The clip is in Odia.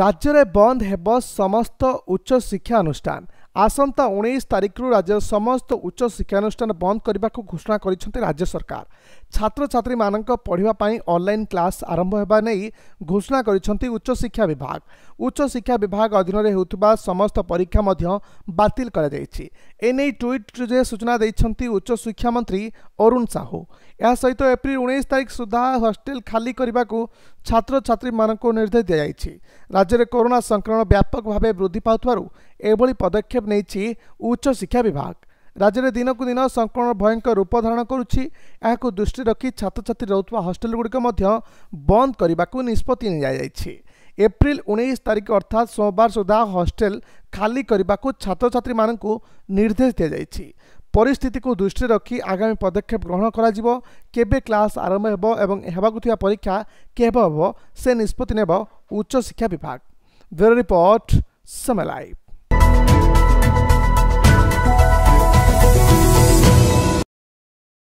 ରାଜ୍ୟରେ ବନ୍ଦ ହେବ ସମସ୍ତ ଉଚ୍ଚଶିକ୍ଷା ଅନୁଷ୍ଠାନ ଆସନ୍ତା ଉଣେଇଶ ତାରିଖରୁ ରାଜ୍ୟର ସମସ୍ତ ଉଚ୍ଚ ଶିକ୍ଷାନୁଷ୍ଠାନ ବନ୍ଦ କରିବାକୁ ଘୋଷଣା କରିଛନ୍ତି ରାଜ୍ୟ ସରକାର ଛାତ୍ରଛାତ୍ରୀମାନଙ୍କ ପଢ଼ିବା ପାଇଁ ଅନ୍ଲାଇନ୍ କ୍ଲାସ୍ ଆରମ୍ଭ ହେବା ନେଇ ଘୋଷଣା କରିଛନ୍ତି ଉଚ୍ଚଶିକ୍ଷା ବିଭାଗ ଉଚ୍ଚଶିକ୍ଷା ବିଭାଗ ଅଧୀନରେ ହେଉଥିବା ସମସ୍ତ ପରୀକ୍ଷା ମଧ୍ୟ ବାତିଲ କରାଯାଇଛି ଏନେଇ ଟ୍ୱିଟ୍ରେ ସୂଚନା ଦେଇଛନ୍ତି ଉଚ୍ଚଶିକ୍ଷା ମନ୍ତ୍ରୀ ଅରୁଣ ସାହୁ ଏହା ସହିତ ଏପ୍ରିଲ ଉଣେଇଶ ତାରିଖ ସୁଦ୍ଧା ହଷ୍ଟେଲ ଖାଲି କରିବାକୁ ଛାତ୍ରଛାତ୍ରୀମାନଙ୍କୁ ନିର୍ଦ୍ଦେଶ ଦିଆଯାଇଛି ରାଜ୍ୟରେ କରୋନା ସଂକ୍ରମଣ ବ୍ୟାପକ ଭାବେ ବୃଦ୍ଧି ପାଉଥିବାରୁ ଏଭଳି ପଦକ୍ଷେପ ନେଇଛି ଉଚ୍ଚଶିକ୍ଷା ବିଭାଗ ରାଜ୍ୟରେ ଦିନକୁ ଦିନ ସଂକ୍ରମଣ ଭୟଙ୍କର ରୂପ ଧାରଣ କରୁଛି ଏହାକୁ ଦୃଷ୍ଟିରେ ରଖି ଛାତ୍ରଛାତ୍ରୀ ରହୁଥିବା ହଷ୍ଟେଲଗୁଡ଼ିକ ମଧ୍ୟ ବନ୍ଦ କରିବାକୁ ନିଷ୍ପତ୍ତି ନିଆଯାଇଛି ଏପ୍ରିଲ ଉଣେଇଶ ତାରିଖ ଅର୍ଥାତ୍ ସୋମବାର ସୁଦ୍ଧା ହଷ୍ଟେଲ ଖାଲି କରିବାକୁ ଛାତ୍ରଛାତ୍ରୀମାନଙ୍କୁ ନିର୍ଦ୍ଦେଶ ଦିଆଯାଇଛି ପରିସ୍ଥିତିକୁ ଦୃଷ୍ଟିରେ ରଖି ଆଗାମୀ ପଦକ୍ଷେପ ଗ୍ରହଣ କରାଯିବ କେବେ କ୍ଲାସ୍ ଆରମ୍ଭ ହେବ ଏବଂ ହେବାକୁ ଥିବା ପରୀକ୍ଷା କେବେ ହେବ ସେ ନିଷ୍ପତ୍ତି ନେବ ଉଚ୍ଚଶିକ୍ଷା ବିଭାଗ ବ୍ୟୁରୋ ରିପୋର୍ଟ ସମେଲାଇଭ୍